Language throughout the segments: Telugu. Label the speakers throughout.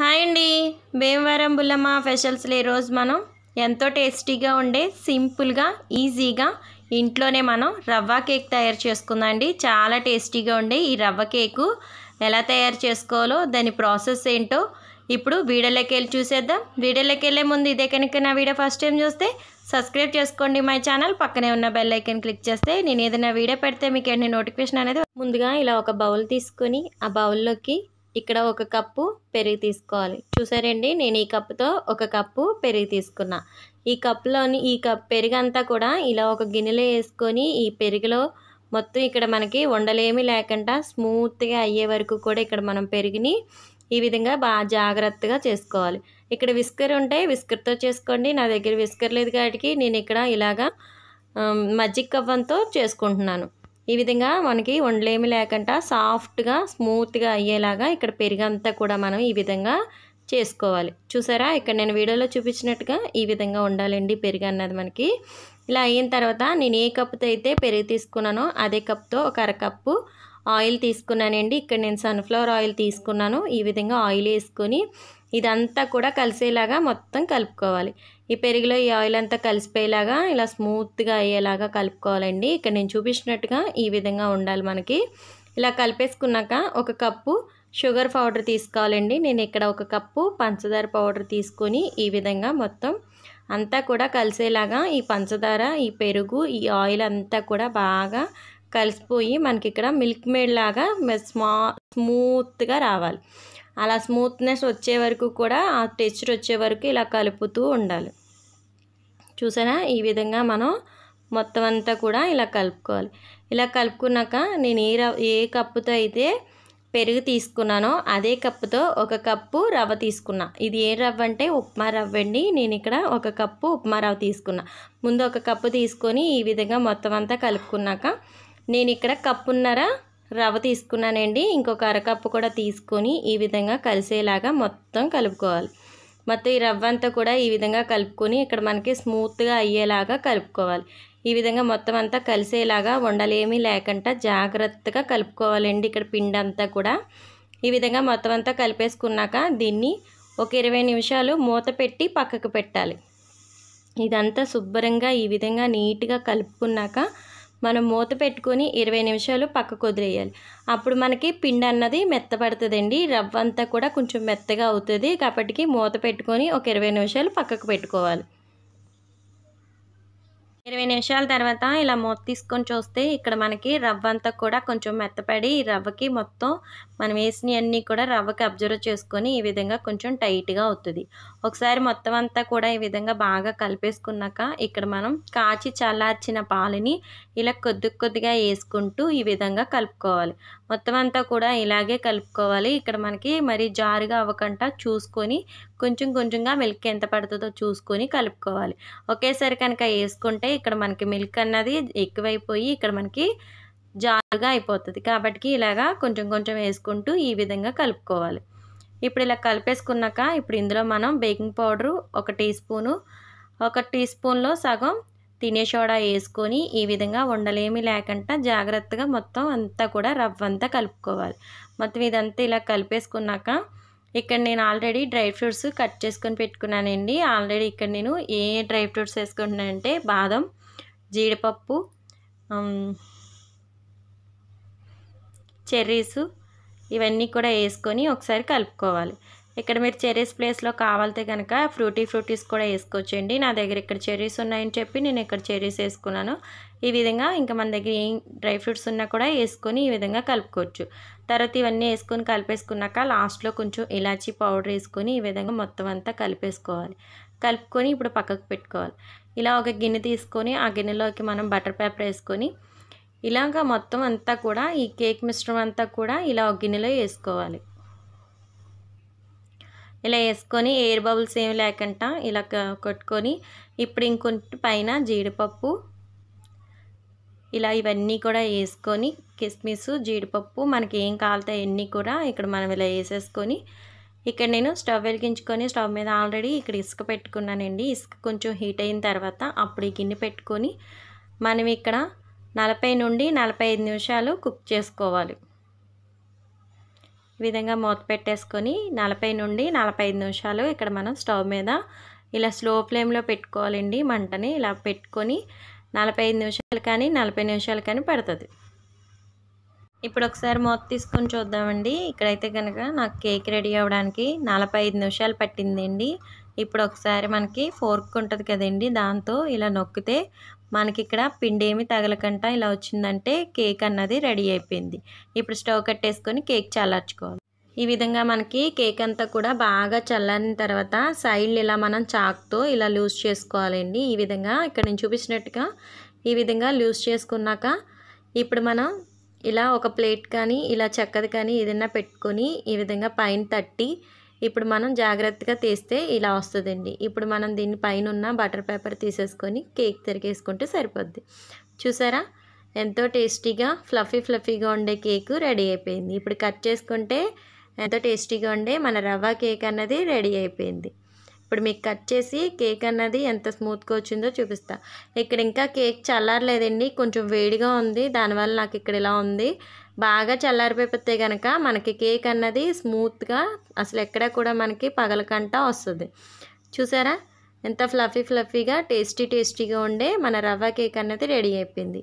Speaker 1: హాయ్ అండి భీమవరం బుల్లమ్మ స్పెషల్స్లో ఈరోజు మనం ఎంతో టేస్టీగా ఉండే సింపుల్గా ఈజీగా ఇంట్లోనే మనం రవ్వ కేక్ తయారు చేసుకుందాం అండి చాలా టేస్టీగా ఉండే ఈ రవ్వ కేకు ఎలా తయారు చేసుకోవాలో దాని ప్రాసెస్ ఏంటో ఇప్పుడు వీడియోలోకి వెళ్ళి చూసేద్దాం వీడియోలోకి వెళ్ళే ముందు ఇదే కనుక నా వీడియో ఫస్ట్ టైం చూస్తే సబ్స్క్రైబ్ చేసుకోండి మై ఛానల్ పక్కనే ఉన్న బెల్ ఐకన్ క్లిక్ చేస్తే నేను ఏదైనా వీడియో పెడితే మీకు వెంటనే నోటిఫికేషన్ అనేది ముందుగా ఇలా ఒక బౌల్ తీసుకొని ఆ బౌల్లోకి ఇక్కడ ఒక కప్పు పెరుగు తీసుకోవాలి చూసారండి నేను ఈ కప్పుతో ఒక కప్పు పెరుగు తీసుకున్నా ఈ కప్పులోని ఈ కప్ పెరుగంతా కూడా ఇలా ఒక గిన్నెలో వేసుకొని ఈ పెరుగులో మొత్తం ఇక్కడ మనకి ఉండలేమి లేకుండా స్మూత్గా అయ్యే వరకు కూడా ఇక్కడ మనం పెరుగుని ఈ విధంగా బాగా జాగ్రత్తగా చేసుకోవాలి ఇక్కడ విస్కర్ ఉంటే విస్కర్తో చేసుకోండి నా దగ్గర విస్కర్ లేదు కాబట్టి నేను ఇక్కడ ఇలాగా మజ్జిగ కవ్వంతో చేసుకుంటున్నాను ఈ విధంగా మనకి వండలేమి లేకుండా సాఫ్ట్గా స్మూత్గా అయ్యేలాగా ఇక్కడ పెరిగంతా కూడా మనం ఈ విధంగా చేసుకోవాలి చూసారా ఇక్కడ నేను వీడియోలో చూపించినట్టుగా ఈ విధంగా ఉండాలండి పెరుగు అన్నది మనకి ఇలా అయిన తర్వాత నేను ఏ కప్పుతో అయితే పెరుగు తీసుకున్నానో అదే కప్తో ఒక అరకప్పు ఆయిల్ తీసుకున్నానండి ఇక్కడ నేను సన్ఫ్లవర్ ఆయిల్ తీసుకున్నాను ఈ విధంగా ఆయిల్ వేసుకొని ఇదంతా కూడా కలిసేలాగా మొత్తం కలుపుకోవాలి ఈ పెరుగులో ఈ ఆయిల్ అంతా కలిసిపోయేలాగా ఇలా స్మూత్గా అయ్యేలాగా కలుపుకోవాలండి ఇక్కడ నేను చూపించినట్టుగా ఈ విధంగా ఉండాలి మనకి ఇలా కలిపేసుకున్నాక ఒక కప్పు షుగర్ పౌడర్ తీసుకోవాలండి నేను ఇక్కడ ఒక కప్పు పంచదార పౌడర్ తీసుకొని ఈ విధంగా మొత్తం అంతా కూడా కలిసేలాగా ఈ పంచదార ఈ పెరుగు ఈ ఆయిల్ అంతా కూడా బాగా కలిసిపోయి మనకి ఇక్కడ మిల్క్ మేడ్ లాగా స్మా స్మూత్గా రావాలి అలా స్మూత్నెస్ వచ్చే వరకు కూడా ఆ టెక్స్చర్ వచ్చే వరకు ఇలా కలుపుతూ ఉండాలి చూసారా ఈ విధంగా మనం మొత్తం అంతా కూడా ఇలా కలుపుకోవాలి ఇలా కలుపుకున్నాక నేను ఏ రవ్ ఏ కప్పుతో అయితే పెరుగు తీసుకున్నానో అదే కప్పుతో ఒక కప్పు రవ్వ తీసుకున్నా ఇది ఏ రవ్వ అంటే ఉప్మా రవ్వ అండి నేను ఇక్కడ ఒక కప్పు ఉప్మా రవ్వ తీసుకున్నా ముందు ఒక కప్పు తీసుకొని ఈ విధంగా మొత్తం అంతా కలుపుకున్నాక నేను ఇక్కడ కప్పున్నర రవ్వ తీసుకున్నానండి ఇంకొక అరకప్పు కూడా తీసుకొని ఈ విధంగా కలిసేలాగా మొత్తం కలుపుకోవాలి మొత్తం ఈ రవ్వ అంతా కూడా ఈ విధంగా కలుపుకొని ఇక్కడ మనకి స్మూత్గా అయ్యేలాగా కలుపుకోవాలి ఈ విధంగా మొత్తం అంతా కలిసేలాగా ఉండలేమీ లేకుండా జాగ్రత్తగా కలుపుకోవాలండి ఇక్కడ పిండి అంతా కూడా ఈ విధంగా మొత్తం అంతా కలిపేసుకున్నాక దీన్ని ఒక ఇరవై నిమిషాలు మూత పెట్టి పక్కకు పెట్టాలి ఇదంతా శుభ్రంగా ఈ విధంగా నీట్గా కలుపుకున్నాక మనం మూత పెట్టుకొని ఇరవై నిమిషాలు పక్కకు వదిలేయాలి అప్పుడు మనకి పిండి అన్నది మెత్తపడుతుందండి రవ్వ అంతా కూడా కొంచెం మెత్తగా అవుతుంది కాబట్టి మూత పెట్టుకొని ఒక ఇరవై నిమిషాలు పక్కకు పెట్టుకోవాలి ఇరవై నిమిషాల తర్వాత ఇలా మొత్త తీసుకొని చూస్తే ఇక్కడ మనకి రవ్వ అంతా కూడా కొంచెం మెత్తపడి ఈ రవ్వకి మొత్తం మనం వేసినవన్నీ కూడా రవ్వకి అబ్జర్వ్ చేసుకొని ఈ విధంగా కొంచెం టైట్గా అవుతుంది ఒకసారి మొత్తం అంతా కూడా ఈ విధంగా బాగా కలిపేసుకున్నాక ఇక్కడ మనం కాచి చల్లార్చిన పాలని ఇలా కొద్ది కొద్దిగా వేసుకుంటూ ఈ విధంగా కలుపుకోవాలి మొత్తం అంతా కూడా ఇలాగే కలుపుకోవాలి ఇక్కడ మనకి మరి జారుగా అవ్వకుండా చూసుకొని కొంచెం కొంచెంగా మిల్క్ ఎంత పడుతుందో చూసుకొని కలుపుకోవాలి ఒకేసారి కనుక వేసుకుంటే ఇక్కడ మనకి మిల్క్ అన్నది ఎక్కువైపోయి ఇక్కడ మనకి జారుగా అయిపోతుంది కాబట్టి ఇలాగా కొంచెం కొంచెం వేసుకుంటూ ఈ విధంగా కలుపుకోవాలి ఇప్పుడు ఇలా కలిపేసుకున్నాక ఇప్పుడు ఇందులో మనం బేకింగ్ పౌడరు ఒక టీ స్పూను ఒక టీ స్పూన్లో సగం తినే సోడా వేసుకొని ఈ విధంగా ఉండలేమి లేకుండా జాగ్రత్తగా మొత్తం అంతా కూడా రవ్వ అంతా కలుపుకోవాలి మొత్తం ఇదంతా ఇలా కలిపేసుకున్నాక ఇక్కడ నేను ఆల్రెడీ డ్రై ఫ్రూట్స్ కట్ చేసుకొని పెట్టుకున్నానండి ఆల్రెడీ ఇక్కడ నేను ఏ డ్రై ఫ్రూట్స్ వేసుకుంటున్నానంటే బాదం జీడిపప్పు చెర్రీసు ఇవన్నీ కూడా వేసుకొని ఒకసారి కలుపుకోవాలి ఇక్కడ మీరు చెర్రీస్ ప్లేస్లో కావాలితే కనుక ఫ్రూటీ ఫ్రూటీస్ కూడా వేసుకోవచ్చండి నా దగ్గర ఇక్కడ చెర్రీస్ ఉన్నాయని చెప్పి నేను ఇక్కడ చెర్రీస్ వేసుకున్నాను ఈ విధంగా ఇంకా మన దగ్గర ఏం డ్రై ఫ్రూట్స్ ఉన్నా కూడా వేసుకొని ఈ విధంగా కలుపుకోవచ్చు తర్వాత ఇవన్నీ వేసుకొని కలిపేసుకున్నాక లాస్ట్లో కొంచెం ఇలాచీ పౌడర్ వేసుకొని ఈ విధంగా మొత్తం అంతా కలిపేసుకోవాలి కలుపుకొని ఇప్పుడు పక్కకు పెట్టుకోవాలి ఇలా ఒక గిన్నె తీసుకొని ఆ గిన్నెలోకి మనం బటర్ పేపర్ వేసుకొని ఇలాగ మొత్తం అంతా కూడా ఈ కేక్ మిశ్రమం అంతా కూడా ఇలా ఒక గిన్నెలో వేసుకోవాలి ఇలా వేసుకొని ఎయిర్ బబుల్స్ ఏమి లేకుండా ఇలా కొట్టుకొని ఇప్పుడు ఇంకొంటి పైన జీడిపప్పు ఇలా ఇవన్నీ కూడా వేసుకొని కిస్మిస్ జీడిపప్పు మనకి ఏం కాలుతాయి అన్నీ కూడా ఇక్కడ మనం ఇలా వేసేసుకొని ఇక్కడ నేను స్టవ్ వెలిగించుకొని స్టవ్ మీద ఆల్రెడీ ఇక్కడ ఇసుక పెట్టుకున్నానండి ఇసుక కొంచెం హీట్ అయిన తర్వాత అప్పుడు ఈ గిన్నె పెట్టుకొని మనం ఇక్కడ నలభై నుండి నలభై నిమిషాలు కుక్ చేసుకోవాలి ఈ విధంగా మూత పెట్టేసుకొని నలభై నుండి నలభై నిమిషాలు ఇక్కడ మనం స్టవ్ మీద ఇలా స్లో ఫ్లేమ్లో పెట్టుకోవాలండి మంటని ఇలా పెట్టుకొని నలభై నిమిషాలు కానీ నలభై నిమిషాలు కానీ పడుతుంది ఇప్పుడు ఒకసారి మూత తీసుకొని చూద్దామండి ఇక్కడైతే కనుక నాకు కేక్ రెడీ అవ్వడానికి నలభై ఐదు నిమిషాలు పట్టిందండి ఇప్పుడు ఒకసారి మనకి ఫోర్క్ ఉంటుంది కదండి దాంతో ఇలా నొక్కితే మనకి ఇక్కడ పిండి ఏమి తగలకుండా ఇలా వచ్చిందంటే కేక్ అన్నది రెడీ అయిపోయింది ఇప్పుడు స్టవ్ కట్టేసుకొని కేక్ చల్లార్చుకోవాలి ఈ విధంగా మనకి కేక్ అంతా కూడా బాగా చల్లారిన తర్వాత సైడ్లు ఇలా మనం చాక్తో ఇలా లూజ్ చేసుకోవాలండి ఈ విధంగా ఇక్కడ నేను చూపించినట్టుగా ఈ విధంగా లూజ్ చేసుకున్నాక ఇప్పుడు మనం ఇలా ఒక ప్లేట్ కానీ ఇలా చెక్కది కానీ ఏదైనా పెట్టుకొని ఈ విధంగా పైన తట్టి ఇప్పుడు మనం జాగ్రత్తగా తీస్తే ఇలా వస్తుందండి ఇప్పుడు మనం దీని పైన ఉన్న బటర్ పేపర్ తీసేసుకొని కేక్ తిరిగేసుకుంటే సరిపోద్ది చూసారా ఎంతో టేస్టీగా ఫ్లఫీ ఫ్లఫీగా ఉండే కేకు రెడీ అయిపోయింది ఇప్పుడు కట్ చేసుకుంటే ఎంతో టేస్టీగా ఉండే మన రవ్వ కేక్ అన్నది రెడీ అయిపోయింది ఇప్పుడు మీకు కట్ చేసి కేక్ అన్నది ఎంత స్మూత్గా వచ్చిందో చూపిస్తా ఇక్కడ ఇంకా కేక్ చల్లారలేదండి కొంచెం వేడిగా ఉంది దానివల్ల నాకు ఇక్కడ ఇలా ఉంది బాగా చల్లారిపోతే కనుక మనకి కేక్ అన్నది స్మూత్గా అసలు ఎక్కడ కూడా మనకి పగలకంట వస్తుంది చూసారా ఎంత ఫ్లఫీ ఫ్లఫీగా టేస్టీ టేస్టీగా ఉండే మన రవ్వ కేక్ అన్నది రెడీ అయిపోయింది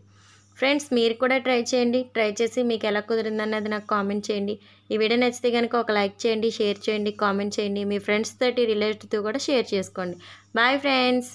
Speaker 1: ఫ్రెండ్స్ మీరు కూడా ట్రై చేయండి ట్రై చేసి మీకు ఎలా కుదిరిందన్నది నాకు కామెంట్ చేయండి ఈ వీడియో నచ్చితే కనుక ఒక లైక్ చేయండి షేర్ చేయండి కామెంట్ చేయండి మీ ఫ్రెండ్స్ తోటి రిలేటివ్తో కూడా షేర్ చేసుకోండి బాయ్ ఫ్రెండ్స్